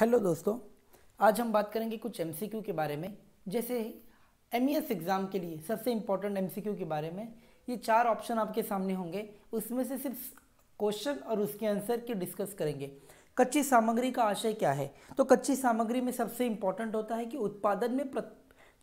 hello दोस्तों आज हम बात करेंगे कुछ एम के बारे में जैसे एम एग्ज़ाम e के लिए सबसे इम्पोर्टेंट एम के बारे में ये चार ऑप्शन आपके सामने होंगे उसमें से सिर्फ क्वेश्चन और उसके आंसर की डिस्कस करेंगे कच्ची सामग्री का आशय क्या है तो कच्ची सामग्री में सबसे इम्पोर्टेंट होता है कि उत्पादन में प्र...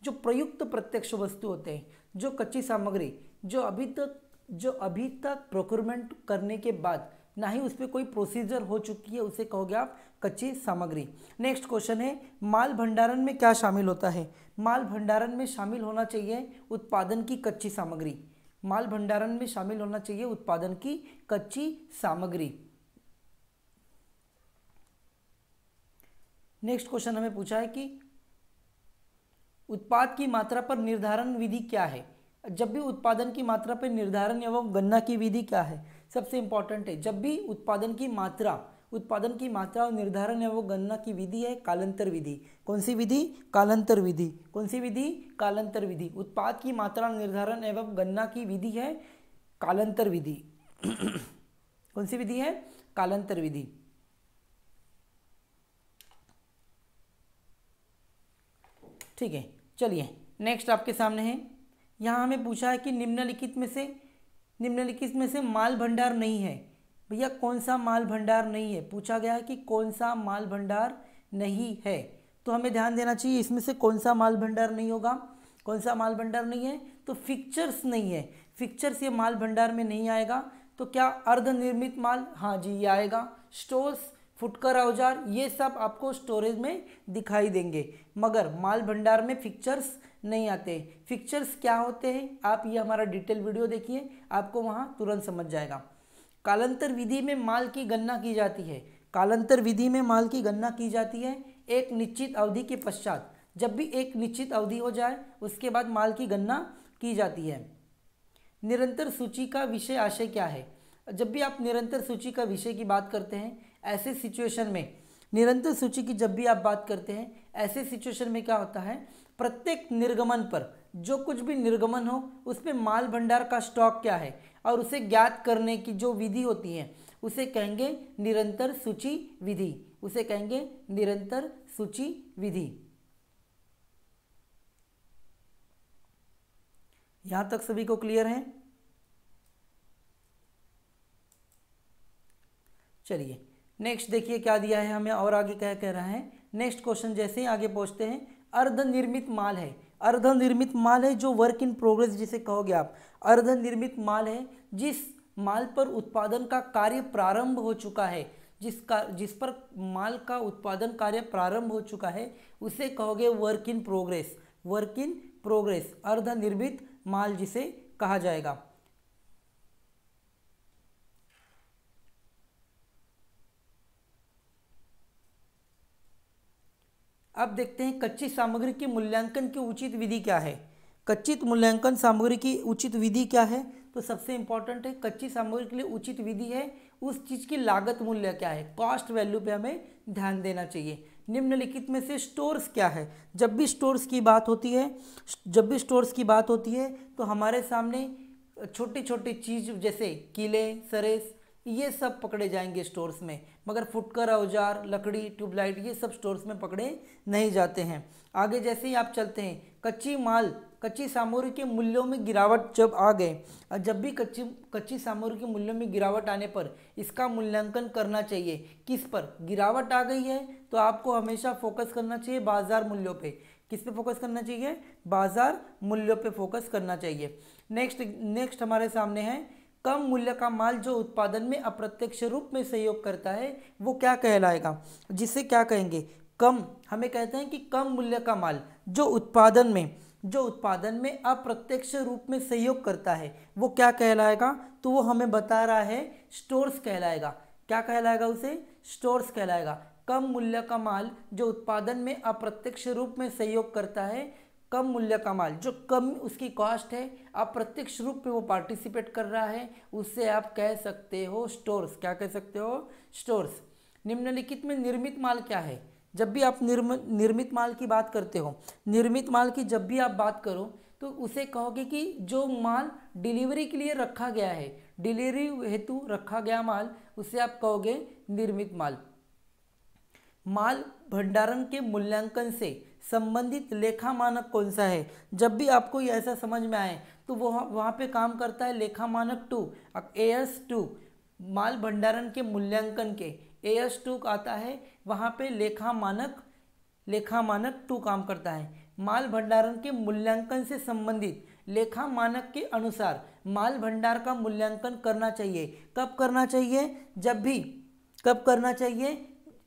जो प्रयुक्त प्रत्यक्ष वस्तु होते हैं जो कच्ची सामग्री जो अभी तक जो अभी तक प्रोक्योरमेंट करने के बाद ना ही उस पर कोई प्रोसीजर हो चुकी है उसे कहोगे आप कच्ची सामग्री नेक्स्ट क्वेश्चन है माल भंडारण में क्या शामिल होता है माल भंडारण में शामिल होना चाहिए उत्पादन की कच्ची सामग्री माल भंडारण में शामिल होना चाहिए उत्पादन की कच्ची सामग्री नेक्स्ट क्वेश्चन हमें पूछा है कि उत्पाद की मात्रा पर निर्धारण विधि क्या है जब भी उत्पादन की मात्रा पर निर्धारण एवं गन्ना की विधि क्या है सबसे इंपॉर्टेंट है जब भी उत्पादन की मात्रा उत्पादन की मात्रा और निर्धारण एवं गणना की विधि है कालांतर विधि कौन सी विधि कालांतर विधि कौन सी विधि कालांतर विधि उत्पाद की मात्रा निर्धारण एवं गणना की विधि है कालांतर विधि कौन सी विधि है कालांतर विधि ठीक है चलिए नेक्स्ट आपके सामने है यहां हमें पूछा है कि निम्नलिखित में से निम्नलिखित में से माल भंडार नहीं है भैया कौन सा माल भंडार नहीं है पूछा गया है कि कौन सा माल भंडार नहीं है तो हमें ध्यान देना चाहिए इसमें से कौन सा माल भंडार नहीं होगा कौन सा माल भंडार नहीं है तो फिक्चर्स नहीं है फिक्चर्स ये माल भंडार में नहीं आएगा तो क्या अर्ध निर्मित माल हाँ जी ये आएगा स्टोर्स फुटकर औजार ये सब आपको स्टोरेज में दिखाई देंगे मगर माल भंडार में फिक्चर्स नहीं आते फिक्चर्स क्या होते हैं आप ये हमारा डिटेल वीडियो देखिए आपको वहाँ तुरंत समझ जाएगा कालांतर विधि में माल की गणना की जाती है कालांतर विधि में माल की गणना की जाती है एक निश्चित अवधि के पश्चात जब भी एक निश्चित अवधि हो जाए उसके बाद माल की गणना की जाती है निरंतर सूची का विषय आशय क्या है जब भी आप निरंतर सूची का विषय की बात करते हैं ऐसे सिचुएशन में निरंतर सूची की जब भी आप बात करते हैं ऐसे सिचुएशन में क्या होता है प्रत्येक निर्गमन पर जो कुछ भी निर्गमन हो उसमें माल भंडार का स्टॉक क्या है और उसे ज्ञात करने की जो विधि होती है उसे कहेंगे निरंतर सूची विधि उसे कहेंगे निरंतर सूची विधि यहां तक सभी को क्लियर है चलिए नेक्स्ट देखिए क्या दिया है हमें और आगे क्या कह रहा है नेक्स्ट क्वेश्चन जैसे ही आगे पहुंचते हैं अर्ध निर्मित माल है अर्धनिर्मित माल है जो वर्क इन प्रोग्रेस जिसे कहोगे आप अर्धनिर्मित माल है जिस माल पर उत्पादन का कार्य प्रारंभ हो चुका है जिस का जिस पर माल का उत्पादन कार्य प्रारंभ हो चुका है उसे कहोगे work in progress work in progress अर्धनिर्मित माल जिसे कहा जाएगा अब देखते हैं कच्ची सामग्री के मूल्यांकन की उचित विधि क्या है कच्चित मूल्यांकन सामग्री की उचित विधि क्या है तो सबसे इम्पॉर्टेंट है कच्ची सामग्री के लिए उचित विधि है उस चीज़ की लागत मूल्य क्या है कॉस्ट वैल्यू पे हमें ध्यान देना चाहिए निम्नलिखित में से स्टोर्स क्या है जब भी स्टोर्स की बात होती है जब भी स्टोर्स की बात होती है तो हमारे सामने छोटी छोटी चीज़ जैसे किले सरेस ये सब पकड़े जाएंगे स्टोर्स में मगर फुटकर औजार लकड़ी ट्यूबलाइट ये सब स्टोर्स में पकड़े नहीं जाते हैं आगे जैसे ही आप चलते हैं कच्ची माल कच्ची सामग्री के मूल्यों में गिरावट जब आ गए और जब भी कच्ची कच्ची सामग्री के मूल्यों में गिरावट आने पर इसका मूल्यांकन करना चाहिए किस पर गिरावट आ गई है तो आपको हमेशा फोकस करना चाहिए बाज़ार मूल्यों पर किस पे फोकस करना चाहिए बाज़ार मूल्यों पे फोकस करना चाहिए नेक्स्ट नेक्स्ट हमारे सामने है कम मूल्य का माल जो उत्पादन में अप्रत्यक्ष रूप में सहयोग करता है वो क्या कहलाएगा जिसे क्या कहेंगे कम हमें कहते हैं कि कम मूल्य का माल जो उत्पादन में जो उत्पादन में अप्रत्यक्ष रूप में सहयोग करता है वो क्या कहलाएगा तो वो हमें बता रहा है स्टोर्स कहलाएगा क्या कहलाएगा उसे स्टोर्स कहलाएगा कम मूल्य का माल जो उत्पादन में अप्रत्यक्ष रूप में सहयोग करता है कम मूल्य का माल जो कम उसकी कॉस्ट है आप प्रत्यक्ष रूप में वो पार्टिसिपेट कर रहा है उससे आप कह सकते हो स्टोर्स क्या कह सकते हो स्टोर्स निम्नलिखित में निर्मित माल क्या है जब भी आप निर्म निर्मित माल की बात करते हो निर्मित माल की जब भी आप बात करो तो उसे कहोगे कि जो माल डिलीवरी के लिए रखा गया है डिलीवरी हेतु रखा गया माल उसे आप कहोगे निर्मित माल माल भंडारण के मूल्यांकन से संबंधित लेखा मानक कौन सा है जब भी आपको ये ऐसा समझ में आए तो वो वहाँ पे काम करता है लेखा मानक टू एयर्स टू माल भंडारण के मूल्यांकन के एयर्स टू आता है वहाँ पे लेखा मानक लेखा मानक टू काम करता है माल भंडारण के मूल्यांकन से संबंधित लेखा मानक के अनुसार माल भंडार का मूल्यांकन करना चाहिए कब करना चाहिए जब भी कब करना चाहिए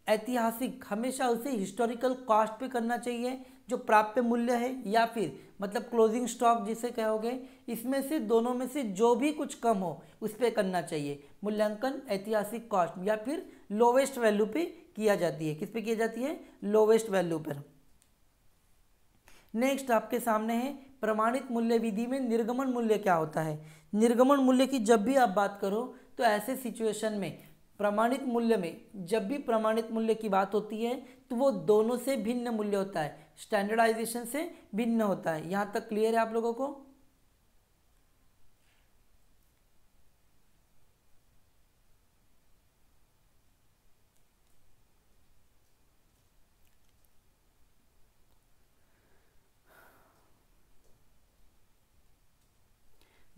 ऐतिहासिक हमेशा उसे हिस्टोरिकल कॉस्ट पे करना चाहिए जो प्राप्य मूल्य है या फिर मतलब क्लोजिंग स्टॉक जिसे कहोगे इसमें से दोनों में से जो भी कुछ कम हो उस पर करना चाहिए मूल्यांकन ऐतिहासिक कॉस्ट या फिर लोवेस्ट वैल्यू पे किया जाती है किस पे किया जाती है लोवेस्ट वैल्यू पर नेक्स्ट आपके सामने है प्रमाणित मूल्य विधि में निर्गमन मूल्य क्या होता है निर्गमन मूल्य की जब भी आप बात करो तो ऐसे सिचुएशन में प्रमाणित मूल्य में जब भी प्रमाणित मूल्य की बात होती है तो वो दोनों से भिन्न मूल्य होता है स्टैंडर्डाइजेशन से भिन्न होता है यहाँ तक क्लियर है आप लोगों को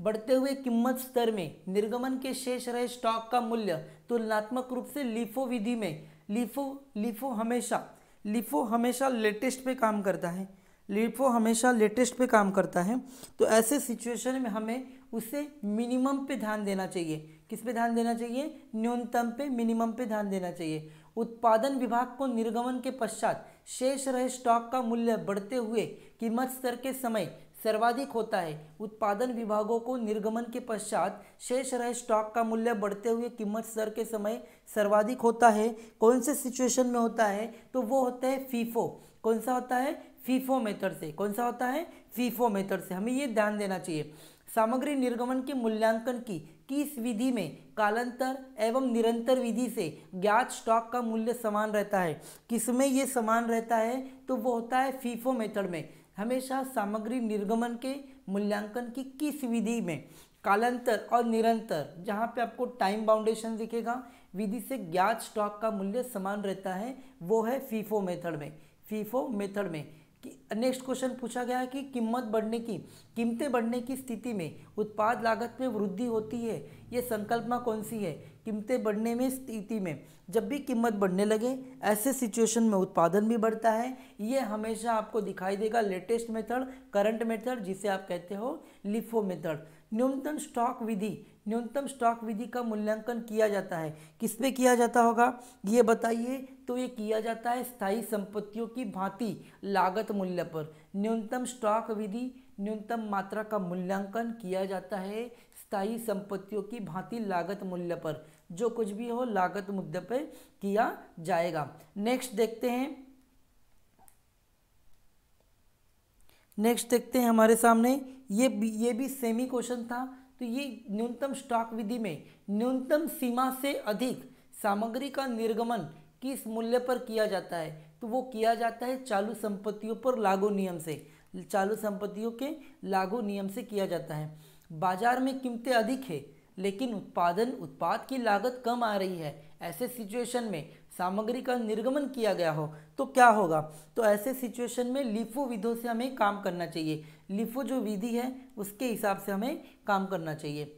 बढ़ते हुए कीमत स्तर में निर्गमन के शेष रहे स्टॉक का मूल्य तुलनात्मक रूप से लिफो विधि में लिफो लिफो हमेशा लिफो हमेशा लेटेस्ट पे काम करता है लिफो हमेशा लेटेस्ट पे काम करता है तो ऐसे सिचुएशन में हमें उसे मिनिमम पे ध्यान देना चाहिए किस पे ध्यान देना चाहिए न्यूनतम पे मिनिमम पे ध्यान देना चाहिए उत्पादन विभाग को निर्गमन के पश्चात शेष रहे स्टॉक का मूल्य बढ़ते हुए कीमत स्तर के समय सर्वाधिक होता है उत्पादन विभागों को निर्गमन के पश्चात शेष रहे स्टॉक का मूल्य बढ़ते हुए कीमत स्तर के समय सर्वाधिक होता है कौन से सिचुएशन में होता है तो वो होता है फीफो कौन सा होता है फीफो मेथड से कौन सा होता है फीफो मेथड से हमें ये ध्यान देना चाहिए सामग्री निर्गमन के मूल्यांकन की किस विधि में कालांतर एवं निरंतर विधि से ज्ञात स्टॉक का मूल्य समान रहता है किसमें ये समान रहता है तो वो होता है फीफो मेथड में हमेशा सामग्री निर्गमन के मूल्यांकन की किस विधि में कालांतर और निरंतर जहाँ पे आपको टाइम बाउंडेशन दिखेगा विधि से ज्ञात स्टॉक का मूल्य समान रहता है वो है फीफो मेथड में फीफो मेथड में नेक्स्ट क्वेश्चन पूछा गया है कि कीमत बढ़ने की कीमतें बढ़ने की स्थिति में उत्पाद लागत में वृद्धि होती है ये संकल्पना कौन सी है कीमतें बढ़ने में स्थिति में जब भी कीमत बढ़ने लगे ऐसे सिचुएशन में उत्पादन भी बढ़ता है ये हमेशा आपको दिखाई देगा लेटेस्ट मेथड करंट मेथड जिसे आप कहते हो लिफो मेथड न्यूनतम स्टॉक विधि न्यूनतम स्टॉक विधि का मूल्यांकन किया जाता है किस पे किया जाता होगा ये बताइए तो ये किया जाता है स्थायी संपत्तियों की भांति लागत मूल्य पर न्यूनतम स्टॉक विधि न्यूनतम मात्रा का मूल्यांकन किया जाता है स्थायी संपत्तियों की भांति लागत मूल्य पर जो कुछ भी हो लागत मुद्दे पर किया जाएगा नेक्स्ट देखते हैं नेक्स्ट देखते हैं हमारे सामने ये भी ये भी सेमी क्वेश्चन था तो ये न्यूनतम स्टॉक विधि में न्यूनतम सीमा से अधिक सामग्री का निर्गमन किस मूल्य पर किया जाता है तो वो किया जाता है चालू संपत्तियों पर लागू नियम से चालू संपत्तियों के लागू नियम से किया जाता है बाजार में कीमतें अधिक है लेकिन उत्पादन उत्पाद की लागत कम आ रही है ऐसे सिचुएशन में सामग्री का निर्गमन किया गया हो तो क्या होगा तो ऐसे सिचुएशन में लिफो विधो से हमें काम करना चाहिए लिफो जो विधि है उसके हिसाब से हमें काम करना चाहिए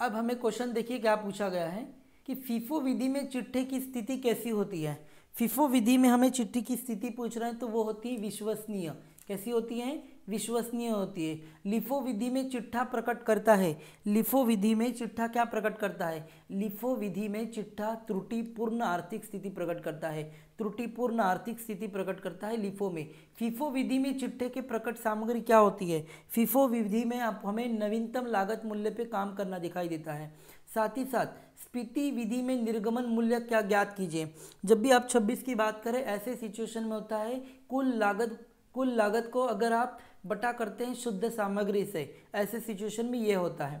अब हमें क्वेश्चन देखिए क्या पूछा गया है कि फीफो विधि में चिट्ठे की स्थिति कैसी होती है फीफो विधि में हमें चिट्ठी की स्थिति पूछ रहे हैं तो वो होती है विश्वसनीय कैसी होती है विश्वसनीय होती है लिफो विधि में चिट्ठा प्रकट करता है लिफो विधि में चिट्ठा क्या प्रकट करता है लिफो विधि में चिट्ठा त्रुटिपूर्ण आर्थिक स्थिति प्रकट करता है त्रुटिपूर्ण आर्थिक स्थिति प्रकट करता है लिफो में फिफो विधि में चिट्ठे के प्रकट सामग्री क्या होती है फिफो विधि में आप हमें नवीनतम लागत मूल्य पर काम करना दिखाई देता है साथ ही साथ स्पीति विधि में निर्गमन मूल्य क्या ज्ञात कीजिए जब भी आप 26 की बात करें ऐसे सिचुएशन में होता है कुल लागत कुल लागत को अगर आप बटा करते हैं शुद्ध सामग्री से ऐसे सिचुएशन में ये होता है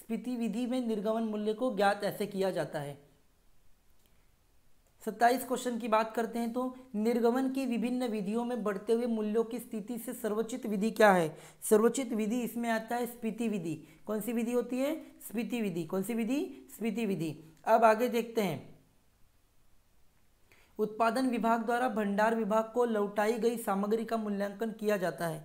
स्पीति विधि में निर्गमन मूल्य को ज्ञात ऐसे किया जाता है सत्ताईस क्वेश्चन की बात करते हैं तो निर्गमन की विभिन्न विधियों में बढ़ते हुए मूल्यों की स्थिति से सर्वोचित विधि क्या है सर्वोचित विधि इसमें आता है स्पीति विधि कौन सी विधि होती है स्पीति विधि कौन सी विधि स्पीति विधि अब आगे देखते हैं उत्पादन विभाग द्वारा भंडार विभाग को लौटाई गई सामग्री का मूल्यांकन किया जाता है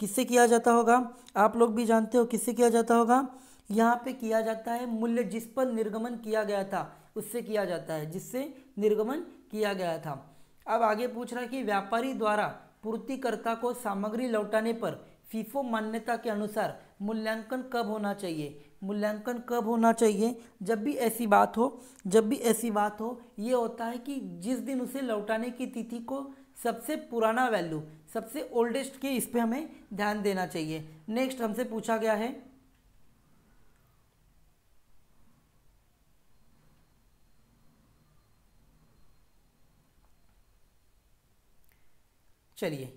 किससे किया जाता होगा आप लोग भी जानते हो किससे किया जाता होगा यहाँ पे किया जाता है मूल्य जिस पर निर्गमन किया गया था उससे किया जाता है जिससे निर्गमन किया गया था अब आगे पूछ रहा है कि व्यापारी द्वारा पूर्तिकर्ता को सामग्री लौटाने पर फीफो मान्यता के अनुसार मूल्यांकन कब होना चाहिए मूल्यांकन कब होना चाहिए जब भी ऐसी बात हो जब भी ऐसी बात हो ये होता है कि जिस दिन उसे लौटाने की तिथि को सबसे पुराना वैल्यू सबसे ओल्डेस्ट के इस पर हमें ध्यान देना चाहिए नेक्स्ट हमसे पूछा गया है चलिए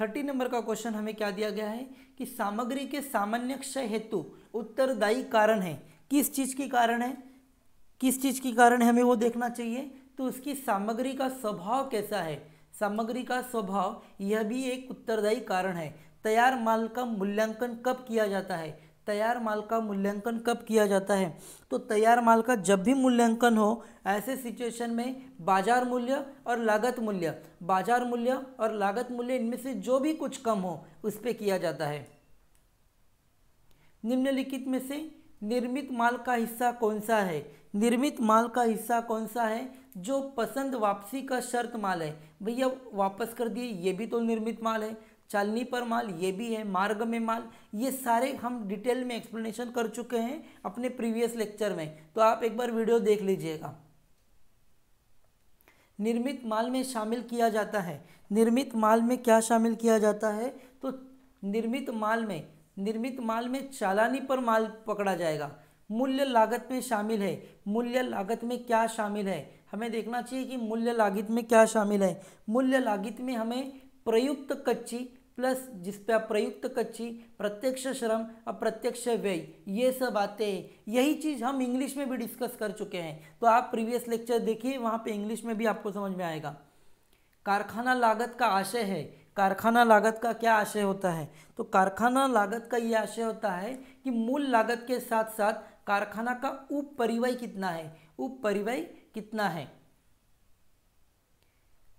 थर्टी नंबर का क्वेश्चन हमें क्या दिया गया है कि सामग्री के सामान्य क्षय हेतु उत्तरदायी कारण है किस चीज़ की कारण है किस चीज़ की कारण है हमें वो देखना चाहिए तो उसकी सामग्री का स्वभाव कैसा है सामग्री का स्वभाव यह भी एक उत्तरदायी कारण है तैयार माल का मूल्यांकन कब किया जाता है तैयार माल का मूल्यांकन कब किया जाता है तो तैयार माल का जब भी मूल्यांकन हो ऐसे सिचुएशन में बाजार मूल्य और लागत मूल्य बाजार मूल्य और लागत मूल्य इनमें से जो भी कुछ कम हो उस पर किया जाता है निम्नलिखित में से निर्मित माल का हिस्सा कौन सा है निर्मित माल का हिस्सा कौन सा है जो पसंद वापसी का शर्त माल है भैया वापस कर दिए ये भी तो निर्मित माल है चालनी पर माल ये भी है मार्ग में माल ये सारे हम डिटेल में एक्सप्लेनेशन कर चुके हैं अपने प्रीवियस लेक्चर में तो आप एक बार वीडियो देख लीजिएगा निर्मित माल में शामिल किया जाता है निर्मित माल में क्या शामिल किया जाता है तो निर्मित माल में निर्मित माल में चालानी पर माल पकड़ा जाएगा मूल्य लागत में शामिल है मूल्य लागत में क्या शामिल है हमें देखना चाहिए कि मूल्य लागत में क्या शामिल है मूल्य लागत में हमें प्रयुक्त कच्ची प्लस जिस पे प्रयुक्त कच्ची प्रत्यक्ष श्रम अप्रत्यक्ष व्यय ये सब आते हैं यही चीज़ हम इंग्लिश में भी डिस्कस कर चुके हैं तो आप प्रीवियस लेक्चर देखिए वहाँ पे इंग्लिश में भी आपको समझ में आएगा कारखाना लागत का आशय है कारखाना लागत का क्या आशय होता है तो कारखाना लागत का ये आशय होता है कि मूल लागत के साथ साथ कारखाना का उप कितना है उप परिवय कितना है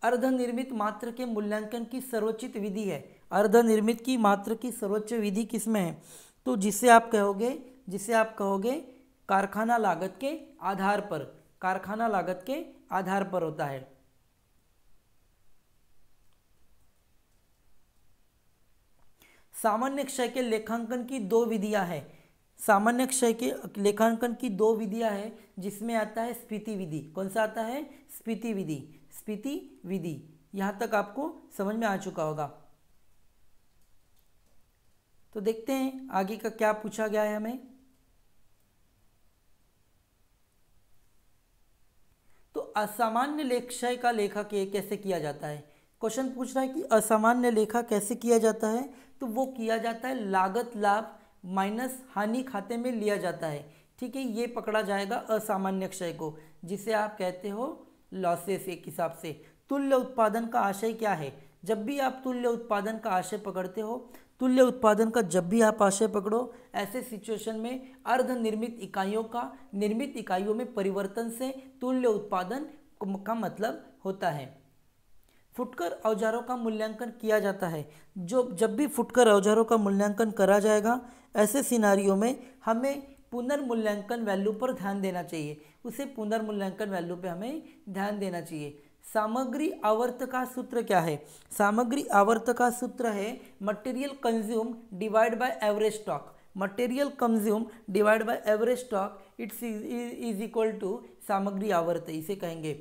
अर्धनिर्मित मात्र के मूल्यांकन की सर्वोचित विधि है अर्धनिर्मित की मात्र की सर्वोच्च विधि किसमें है तो जिसे आप कहोगे जिसे आप कहोगे कारखाना लागत के आधार पर कारखाना लागत के आधार पर होता है सामान्य क्षय के लेखांकन की दो विधियां हैं सामान्य क्षय के लेखांकन की दो विधियां हैं जिसमें आता है स्पीति विधि कौन सा आता है स्पीति विधि स्पीति विधि यहां तक आपको समझ में आ चुका होगा तो देखते हैं आगे का क्या पूछा गया है हमें तो असामान्य लेखय का लेखा के कैसे किया जाता है क्वेश्चन पूछ रहा है कि असामान्य लेखा कैसे किया जाता है तो वो किया जाता है लागत लाभ माइनस हानि खाते में लिया जाता है ठीक है ये पकड़ा जाएगा असामान्य क्षय को जिसे आप कहते हो लॉसेस एक हिसाब से तुल्य उत्पादन का आशय क्या है जब भी आप तुल्य उत्पादन का आशय पकड़ते हो तुल्य उत्पादन का जब भी आप आशय पकड़ो ऐसे सिचुएशन में अर्ध निर्मित इकाइयों का निर्मित इकाइयों में परिवर्तन से तुल्य उत्पादन का मतलब होता है फुटकर औजारों का मूल्यांकन किया जाता है जो जब भी फुटकर औजारों का मूल्यांकन करा जाएगा ऐसे सिनारियों में हमें पुनर्मूल्यांकन वैल्यू पर ध्यान देना चाहिए उसे पुनर्मूल्यांकन वैल्यू पर हमें ध्यान देना चाहिए सामग्री आवर्त का सूत्र क्या है सामग्री आवर्त का सूत्र है material consume divide by average stock material consume divide by average stock it's is equal to सामग्री आवर्त इसे कहेंगे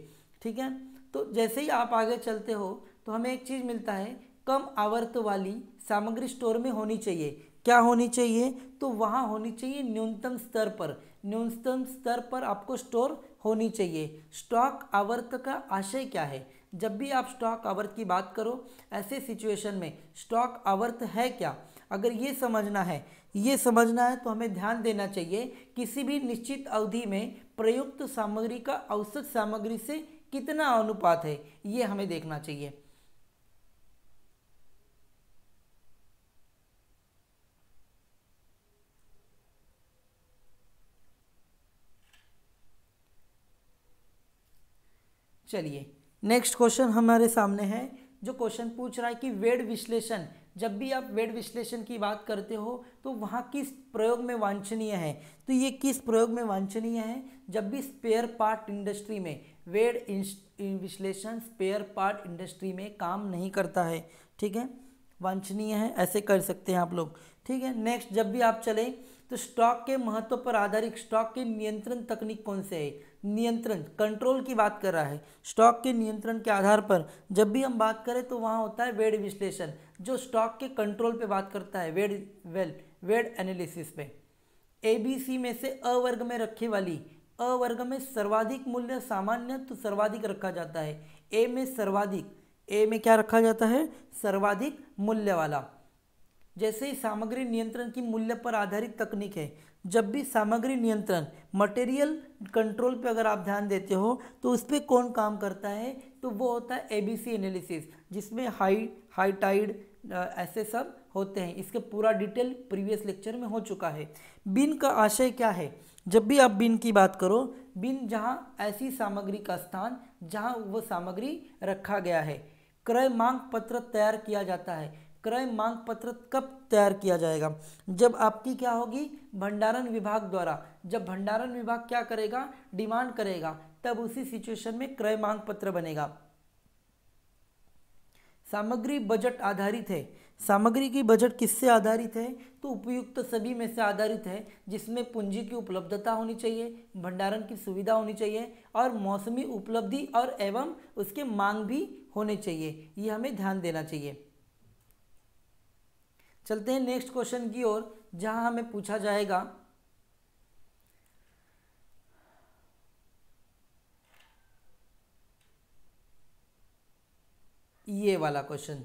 ठीक है तो जैसे ही आप आगे चलते हो तो हमें एक चीज़ मिलता है कम आवर्त वाली सामग्री स्टोर में होनी चाहिए क्या होनी चाहिए तो वहाँ होनी चाहिए न्यूनतम स्तर पर न्यूनतम स्तर पर आपको स्टोर होनी चाहिए स्टॉक आवर्त का आशय क्या है जब भी आप स्टॉक आवर्त की बात करो ऐसे सिचुएशन में स्टॉक आवर्त है क्या अगर ये समझना है ये समझना है तो हमें ध्यान देना चाहिए किसी भी निश्चित अवधि में प्रयुक्त सामग्री का औसत सामग्री से कितना अनुपात है ये हमें देखना चाहिए चलिए नेक्स्ट क्वेश्चन हमारे सामने है जो क्वेश्चन पूछ रहा है कि वेड विश्लेषण जब भी आप वेड विश्लेषण की बात करते हो तो वहाँ किस प्रयोग में वांछनीय है तो ये किस प्रयोग में वांछनीय है जब भी स्पेयर पार्ट इंडस्ट्री में वेड विश्लेषण स्पेयर पार्ट इंडस्ट्री में काम नहीं करता है ठीक है वांछनीय है ऐसे कर सकते हैं आप लोग ठीक है नेक्स्ट जब भी आप चलें तो स्टॉक के महत्व पर आधारित स्टॉक के नियंत्रण तकनीक कौन से है नियंत्रण कंट्रोल की बात कर रहा है स्टॉक के नियंत्रण के आधार पर जब भी हम बात करें तो वहाँ होता है वेड विश्लेषण जो स्टॉक के कंट्रोल पे बात करता है वेड वेल वेड एनालिसिस पे एबीसी में से अवर्ग में रखे वाली अ वर्ग में सर्वाधिक मूल्य सामान्य तो सर्वाधिक रखा जाता है ए में सर्वाधिक ए में क्या रखा जाता है सर्वाधिक मूल्य वाला जैसे ही सामग्री नियंत्रण की मूल्य पर आधारित तकनीक है जब भी सामग्री नियंत्रण मटेरियल कंट्रोल पे अगर आप ध्यान देते हो तो उस पर कौन काम करता है तो वो होता है एबीसी एनालिसिस जिसमें हाई हाई टाइड ऐसे सब होते हैं इसके पूरा डिटेल प्रीवियस लेक्चर में हो चुका है बिन का आशय क्या है जब भी आप बिन की बात करो बिन जहाँ ऐसी सामग्री का स्थान जहाँ वह सामग्री रखा गया है क्रय मांग पत्र तैयार किया जाता है क्रय मांग पत्र कब तैयार किया जाएगा जब आपकी क्या होगी भंडारण विभाग द्वारा जब भंडारण विभाग क्या करेगा डिमांड करेगा तब उसी सिचुएशन में क्रय मांग पत्र बनेगा सामग्री बजट आधारित है सामग्री की बजट किससे आधारित है तो उपयुक्त सभी में से आधारित है जिसमें पूंजी की उपलब्धता होनी चाहिए भंडारण की सुविधा होनी चाहिए और मौसमी उपलब्धि और एवं उसके मांग भी होने चाहिए ये हमें ध्यान देना चाहिए चलते हैं नेक्स्ट क्वेश्चन की ओर जहां हमें पूछा जाएगा ये वाला क्वेश्चन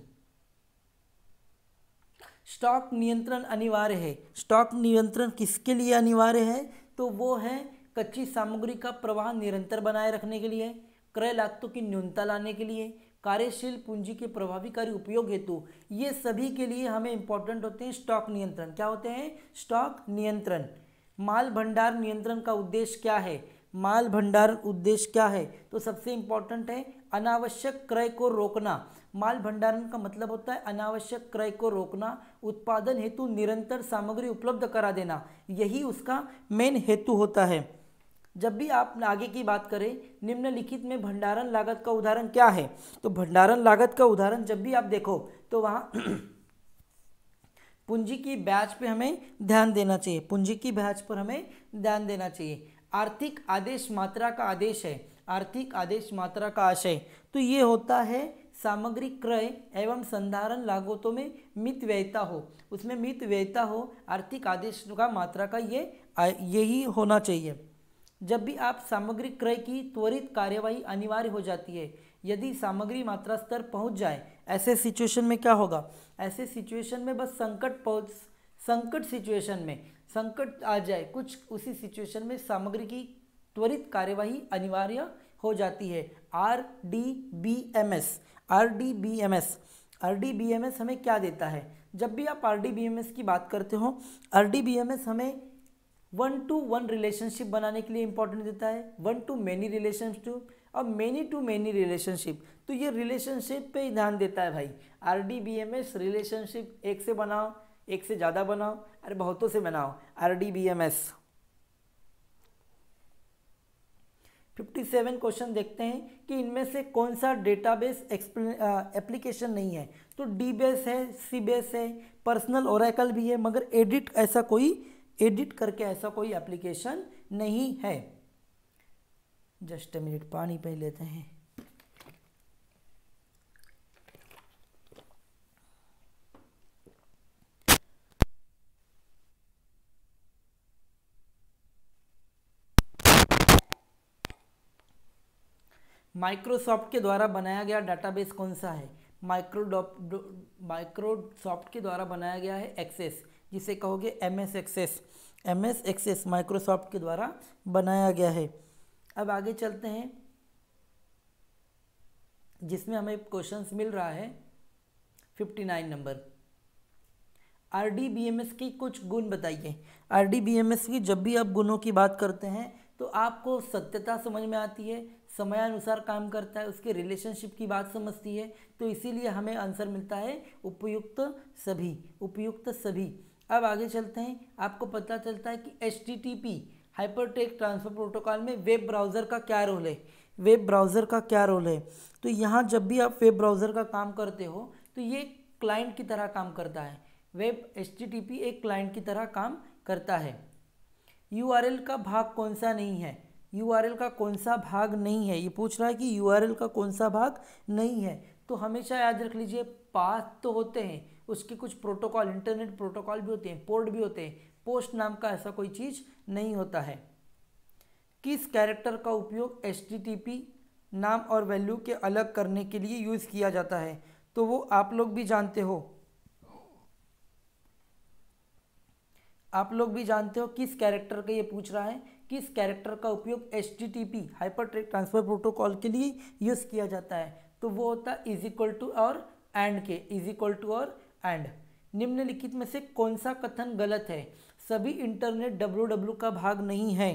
स्टॉक नियंत्रण अनिवार्य है स्टॉक नियंत्रण किसके लिए अनिवार्य है तो वो है कच्ची सामग्री का प्रवाह निरंतर बनाए रखने के लिए क्रय लागतों की न्यूनता लाने के लिए कार्यशील पूंजी के प्रभावीकारी उपयोग हेतु ये सभी के लिए हमें इंपॉर्टेंट होते हैं स्टॉक नियंत्रण क्या होते हैं स्टॉक नियंत्रण माल भंडार नियंत्रण का उद्देश्य क्या है माल भंडार उद्देश्य क्या है तो सबसे इंपॉर्टेंट है अनावश्यक क्रय को रोकना माल भंडारण का मतलब होता है अनावश्यक क्रय को रोकना उत्पादन हेतु निरंतर सामग्री उपलब्ध करा देना यही उसका मेन हेतु होता है जब भी आप आगे की बात करें निम्नलिखित में भंडारण लागत का उदाहरण क्या है तो भंडारण लागत का उदाहरण जब भी आप देखो तो वहाँ पूंजी की ब्याज पे हमें ध्यान देना चाहिए पूंजी की ब्याज पर हमें ध्यान देना चाहिए आर्थिक आदेश मात्रा का आदेश है आर्थिक आदेश मात्रा का आशय तो ये होता है सामग्री क्रय एवं संधारण लागतों में मित व्ययता हो उसमें मित व्ययता हो आर्थिक आदेश का मात्रा का ये यही होना चाहिए जब भी आप सामग्री क्रय की त्वरित कार्यवाही अनिवार्य हो जाती है यदि सामग्री मात्रा स्तर पहुंच जाए ऐसे सिचुएशन में क्या होगा ऐसे सिचुएशन में बस संकट पहुंच संकट सिचुएशन में संकट आ जाए कुछ उसी सिचुएशन में सामग्री की त्वरित कार्यवाही अनिवार्य हो जाती है R D B M S R D B M S R D B M S हमें क्या देता है जब भी आप R D B M S की बात करते हो R D B M S हमें वन टू वन रिलेशनशिप बनाने के लिए इंपॉर्टेंट देता है वन टू मैनी रिलेशनशिप और मैनी टू मैनी रिलेशनशिप तो ये रिलेशनशिप पे ही ध्यान देता है भाई are D B M S relationship एक से बनाओ एक से ज़्यादा बनाओ अरे बहुतों से बनाओ R D B M S 57 question देखते हैं कि इनमें से कौन सा डेटाबेस एप्लीकेशन नहीं है तो डी बेस है सी बेस है पर्सनल ओरेकल भी है मगर एडिट ऐसा कोई एडिट करके ऐसा कोई एप्लीकेशन नहीं है जस्ट मिनट पानी पी लेते हैं माइक्रोसॉफ्ट के द्वारा बनाया गया डाटाबेस कौन सा है माइक्रो माइक्रोसॉफ्ट के द्वारा बनाया गया है एक्सेस जिसे कहोगे M S Access M S Access Microsoft के द्वारा बनाया गया है अब आगे चलते हैं जिसमें हमें क्वेश्चंस मिल रहा है fifty nine number R D B M S की कुछ गुण बताइए R D B M S की जब भी आप गुणों की बात करते हैं तो आपको सत्यता समझ में आती है समयानुसार काम करता है उसके रिलेशनशिप की बात समझती है तो इसीलिए हमें आंसर मिलता है उपयुक्त सभी उपयुक्त सभी अब आगे चलते हैं आपको पता चलता है कि H T T P hypertext transfer protocol में वेब ब्राउज़र का क्या रोल है वेब ब्राउज़र का क्या रोल है तो यहाँ जब भी आप वेब ब्राउज़र का काम करते हो तो ये क्लाइंट की तरह काम करता है web H T T P एक क्लाइंट की तरह काम करता है यू का भाग कौन सा नहीं है यू का कौन सा भाग नहीं है ये पूछ रहा है कि यू का कौन सा भाग नहीं है तो हमेशा याद रख लीजिए पाथ तो होते हैं उसके कुछ प्रोटोकॉल इंटरनेट प्रोटोकॉल भी होते हैं पोर्ट भी होते हैं पोस्ट नाम का ऐसा कोई चीज़ नहीं होता है किस कैरेक्टर का उपयोग एच नाम और वैल्यू के अलग करने के लिए यूज़ किया जाता है तो वो आप लोग भी जानते हो आप लोग भी जानते हो किस कैरेक्टर का ये पूछ रहा है किस कैरेक्टर का उपयोग H T T P hyper transfer protocol के लिए यूज़ किया जाता है तो वो होता है इज इक्वल टू और एंड के इज इक्वल टू और एंड निम्नलिखित में से कौन सा कथन गलत है सभी इंटरनेट डब्ल्यू डब्ल्यू का भाग नहीं है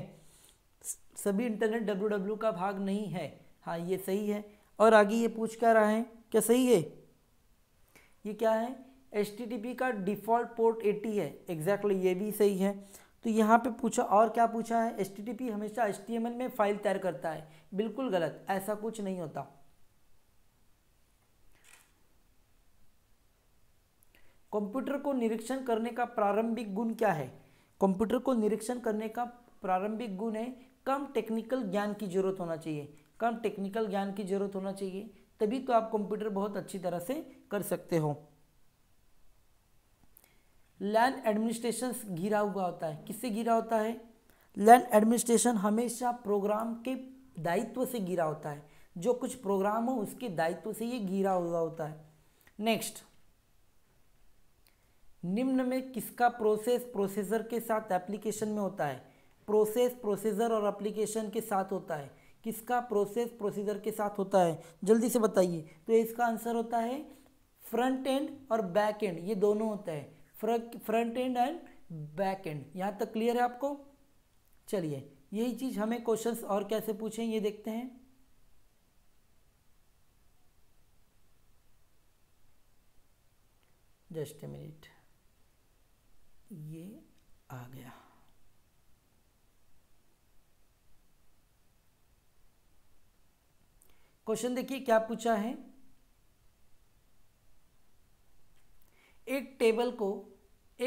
सभी इंटरनेट डब्ल्यू डब्ल्यू का भाग नहीं है हाँ ये सही है और आगे ये पूछ कर रहा है क्या सही है ये क्या है एच का डिफ़ॉल्ट पोर्ट 80 है एग्जैक्टली exactly ये भी सही है तो यहाँ पे पूछा और क्या पूछा है एच हमेशा एच में फाइल तैयार करता है बिल्कुल गलत ऐसा कुछ नहीं होता कंप्यूटर को निरीक्षण करने का प्रारंभिक गुण क्या है कंप्यूटर को निरीक्षण करने का प्रारंभिक गुण है कम टेक्निकल ज्ञान की जरूरत होना चाहिए कम टेक्निकल ज्ञान की जरूरत होना चाहिए तभी तो आप कंप्यूटर बहुत अच्छी तरह से कर सकते हो लैंड एडमिनिस्ट्रेशन घिरा हुआ होता है किससे घिरा होता है लैंड एडमिनिस्ट्रेशन हमेशा प्रोग्राम के दायित्व से घिरा होता है जो कुछ प्रोग्राम हो उसके दायित्व से ये घिरा हुआ होता है नेक्स्ट निम्न में किसका प्रोसेस प्रोसेसर के साथ एप्लीकेशन में होता है प्रोसेस प्रोसेसर और एप्लीकेशन के साथ होता है किसका प्रोसेस प्रोसीजर के साथ होता है जल्दी से बताइए तो इसका आंसर होता है फ्रंट एंड और बैक एंड ये दोनों होता है front end and back end यहाँ तक क्लियर है आपको चलिए यही चीज़ हमें क्वेश्चंस और कैसे पूछें ये देखते हैं जस्ट ए मिनट ये आ गया क्वेश्चन देखिए क्या पूछा है एक टेबल को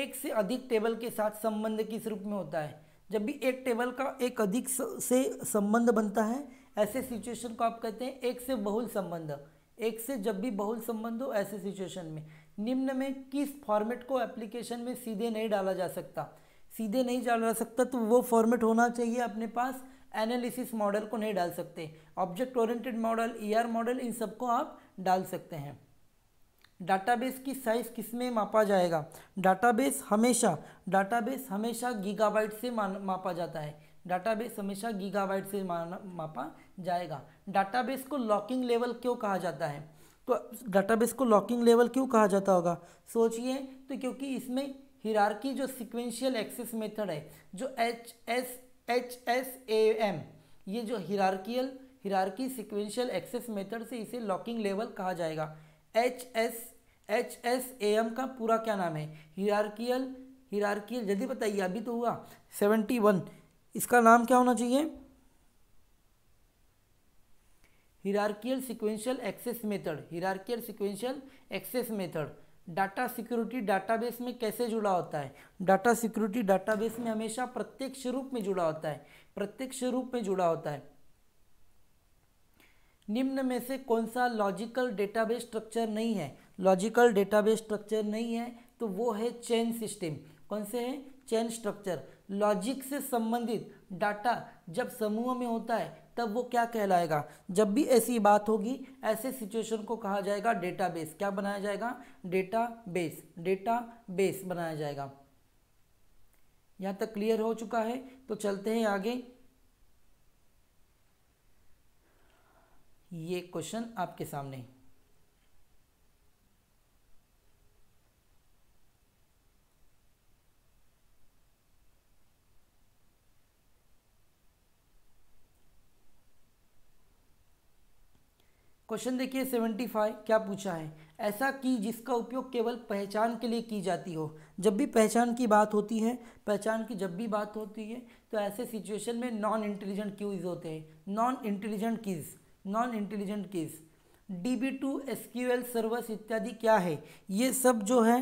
एक से अधिक टेबल के साथ संबंध किस रूप में होता है जब भी एक टेबल का एक अधिक से संबंध बनता है ऐसे सिचुएशन को आप कहते हैं एक से बहुल संबंध एक से जब भी बहुल संबंध हो ऐसे सिचुएशन में निम्न में किस फॉर्मेट को एप्लीकेशन में सीधे नहीं डाला जा सकता सीधे नहीं डाला जा सकता तो वो फॉर्मेट होना चाहिए अपने पास एनालिसिस मॉडल को नहीं डाल सकते object oriented model ER model इन सबको आप डाल सकते हैं डाटाबेस की साइज़ किस में मापा जाएगा डाटाबेस हमेशा डाटाबेस हमेशा गीगाबाइट से मापा जाता है डाटाबेस हमेशा गीगाबाइट से मापा जाएगा डाटाबेस को लॉकिंग लेवल क्यों कहा जाता है तो डाटाबेस को लॉकिंग लेवल क्यों कहा जाता होगा सोचिए तो क्योंकि इसमें हिरारकी जो सिक्वेंशियल एक्सेस मेथड है जो H S H S A M ये जो hierarchical hierarchy sequential access method से इसे लॉकिंग लेवल कहा जाएगा H S H S A M का पूरा क्या नाम है हिरारकियल हिरारकियल जल्दी बताइए अभी तो हुआ सेवेंटी वन इसका नाम क्या होना चाहिए hierarchical sequential access method hierarchical sequential access method data security database में कैसे जुड़ा होता है डाटा सिक्योरिटी डाटाबेस में हमेशा प्रत्यक्ष रूप में जुड़ा होता है प्रत्यक्ष रूप में जुड़ा होता है निम्न में से कौन सा लॉजिकल डेटाबेस स्ट्रक्चर नहीं है लॉजिकल डेटाबेस स्ट्रक्चर नहीं है तो वो है चेन सिस्टम कौन से है चेन स्ट्रक्चर लॉजिक से संबंधित डाटा जब समूह में होता है तब वो क्या कहलाएगा जब भी ऐसी बात होगी ऐसे सिचुएशन को कहा जाएगा डेटाबेस क्या बनाया जाएगा डेटाबेस डेटाबेस बनाया जाएगा यहाँ तक क्लियर हो चुका है तो चलते हैं आगे ये क्वेश्चन आपके सामने क्वेश्चन देखिए सेवेंटी फाइव क्या पूछा है ऐसा की जिसका उपयोग केवल पहचान के लिए की जाती हो जब भी पहचान की बात होती है पहचान की जब भी बात होती है तो ऐसे सिचुएशन में नॉन इंटेलिजेंट क्यूज होते हैं non intelligent keys non intelligent keys D B two S Q L servers इत्यादि क्या है ये सब जो है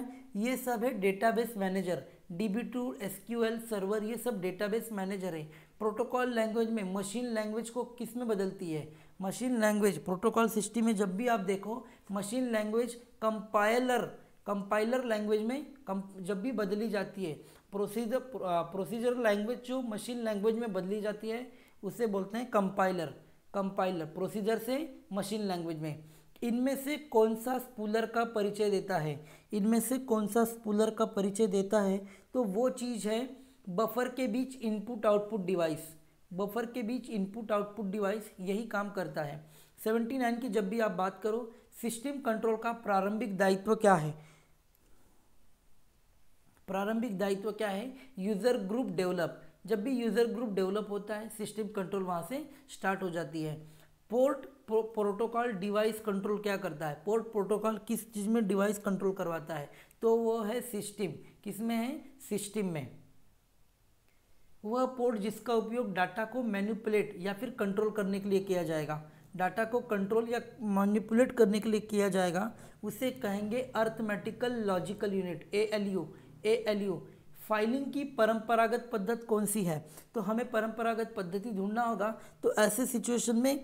ये सब है database manager D B two S Q L server ये सब डेटाबेस मैनेजर है प्रोटोकॉल लैंग्वेज में मशीन लैंग्वेज को किस में बदलती है मशीन लैंग्वेज प्रोटोकॉल सिस्टम में जब भी आप देखो machine language compiler compiler language में कम जब भी बदली जाती है प्रोसीजर प्रोसीजर लैंग्वेज जो मशीन लैंग्वेज में बदली जाती है उसे बोलते हैं कंपाइलर कंपाइलर प्रोसीजर से मशीन लैंग्वेज में इनमें से कौन सा स्पूलर का परिचय देता है इनमें से कौन सा स्पूलर का परिचय देता है तो वो चीज़ है बफर के बीच इनपुट आउटपुट डिवाइस बफर के बीच इनपुट आउटपुट डिवाइस यही काम करता है सेवेंटी नाइन की जब भी आप बात करो सिस्टम कंट्रोल का प्रारंभिक दायित्व क्या है प्रारंभिक दायित्व क्या है यूज़र ग्रुप डेवलप जब भी यूज़र ग्रुप डेवलप होता है सिस्टम कंट्रोल वहाँ से स्टार्ट हो जाती है पोर्ट प्रोटोकॉल डिवाइस कंट्रोल क्या करता है पोर्ट प्रोटोकॉल किस चीज़ में डिवाइस कंट्रोल करवाता है तो वो है सिस्टम किस में है सिस्टम में वह पोर्ट जिसका उपयोग डाटा को मैनिपुलेट या फिर कंट्रोल करने के लिए किया जाएगा डाटा को कंट्रोल या मैनिपुलेट करने के लिए किया जाएगा उसे कहेंगे arithmetical logical unit A L U A L U filing की परंपरागत पद्धत कौन सी है तो हमें परंपरागत पद्धति ढूंढना होगा तो ऐसे सिचुएशन में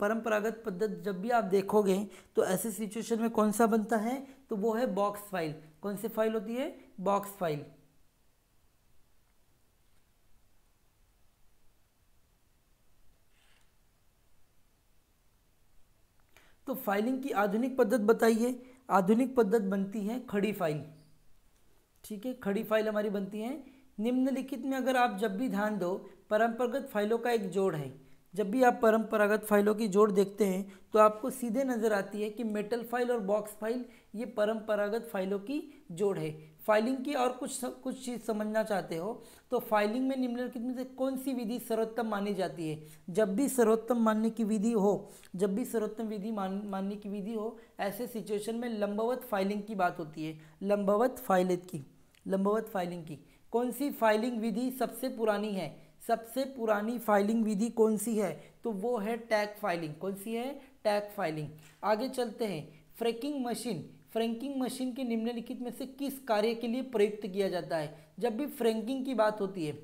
परंपरागत पद्धत जब भी आप देखोगे तो ऐसे सिचुएशन में कौन सा बनता है तो वो है बॉक्स फाइल कौन सी फाइल होती है बॉक्स फाइल तो फाइलिंग की आधुनिक पद्धत बताइए आधुनिक पद्धत बनती है खड़ी फाइल ठीक है खड़ी फाइल हमारी बनती हैं निम्नलिखित में अगर आप जब भी ध्यान दो परंपरागत फाइलों का एक जोड़ है जब भी आप परंपरागत फाइलों की जोड़ देखते हैं तो आपको सीधे नज़र आती है कि मेटल फाइल और बॉक्स फाइल ये परंपरागत फाइलों की जोड़ है फाइलिंग की और कुछ कुछ चीज़ समझना चाहते हो तो फाइलिंग में निम्नलिखित में से कौन सी विधि सर्वोत्तम मानी जाती है जब भी सर्वोत्तम मानने की विधि हो जब भी सर्वोत्तम विधि मान मानने की विधि हो ऐसे सिचुएशन में लंबवत फाइलिंग की बात होती है लंबवत फाइलिंग की लंबवत फाइलिंग की कौन सी फाइलिंग विधि सबसे पुरानी है सबसे पुरानी फाइलिंग विधि कौन सी है तो वो है टैग फाइलिंग कौन सी है टैग फाइलिंग आगे चलते हैं फ्रेकिंग मशीन फ्रेंकिंग मशीन के निम्नलिखित में से किस कार्य के लिए प्रयुक्त किया जाता है जब भी फ्रेंकिंग की बात होती है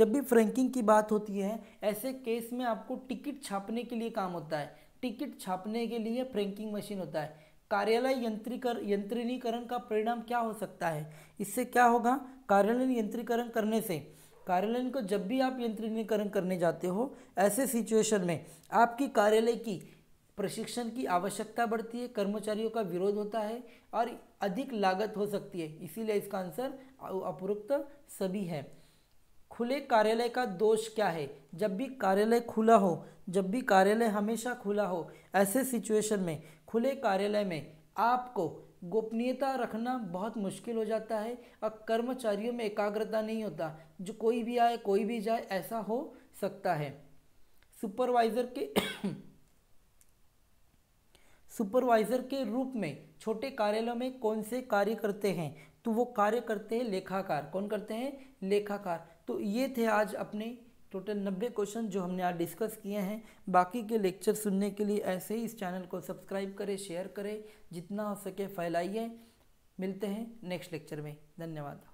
जब भी फ्रेंकिंग की बात होती है ऐसे केस में आपको टिकट छापने के लिए काम होता है टिकट छापने के लिए फ्रैंकिंग मशीन होता है कार्यालय यंत्रीकर यंत्रीकरण का परिणाम क्या हो सकता है इससे क्या होगा कार्यालय यंत्रीकरण करने से कार्यालय को जब भी आप यंत्रीकरण करने जाते हो ऐसे सिचुएशन में आपकी कार्यालय की प्रशिक्षण की आवश्यकता बढ़ती है कर्मचारियों का विरोध होता है और अधिक लागत हो सकती है इसीलिए इसका आंसर अपरुक्त सभी है खुले कार्यालय का दोष क्या है जब भी कार्यालय खुला हो जब भी कार्यालय हमेशा खुला हो ऐसे सिचुएशन में खुले कार्यालय में आपको गोपनीयता रखना बहुत मुश्किल हो जाता है और कर्मचारियों में एकाग्रता नहीं होता जो कोई भी आए कोई भी जाए ऐसा हो सकता है सुपरवाइज़र के सुपरवाइज़र के रूप में छोटे कार्यालयों में कौन से कार्य करते हैं तो वो कार्य करते हैं लेखाकार कौन करते हैं लेखाकार तो ये थे आज अपने टोटल नब्बे क्वेश्चन जो हमने आज डिस्कस किए हैं बाकी के लेक्चर सुनने के लिए ऐसे ही इस चैनल को सब्सक्राइब करें शेयर करें जितना हो सके फैलाइए मिलते हैं नेक्स्ट लेक्चर में धन्यवाद